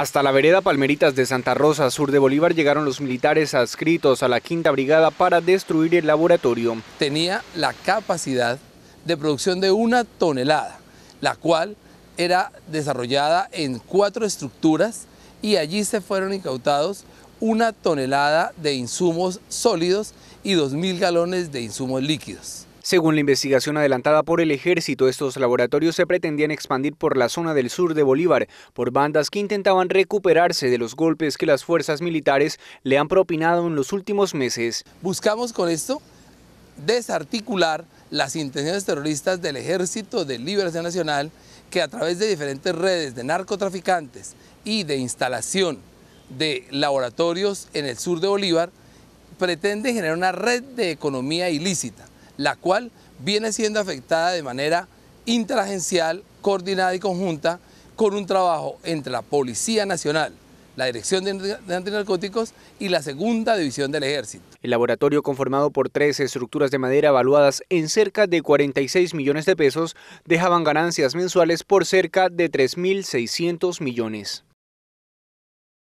Hasta la vereda Palmeritas de Santa Rosa, sur de Bolívar, llegaron los militares adscritos a la Quinta Brigada para destruir el laboratorio. Tenía la capacidad de producción de una tonelada, la cual era desarrollada en cuatro estructuras y allí se fueron incautados una tonelada de insumos sólidos y 2.000 galones de insumos líquidos. Según la investigación adelantada por el ejército, estos laboratorios se pretendían expandir por la zona del sur de Bolívar por bandas que intentaban recuperarse de los golpes que las fuerzas militares le han propinado en los últimos meses. Buscamos con esto desarticular las intenciones terroristas del Ejército de Liberación Nacional que a través de diferentes redes de narcotraficantes y de instalación de laboratorios en el sur de Bolívar pretende generar una red de economía ilícita la cual viene siendo afectada de manera interagencial, coordinada y conjunta con un trabajo entre la Policía Nacional, la Dirección de Antinarcóticos y la Segunda División del Ejército. El laboratorio, conformado por tres estructuras de madera evaluadas en cerca de 46 millones de pesos, dejaban ganancias mensuales por cerca de 3.600 millones.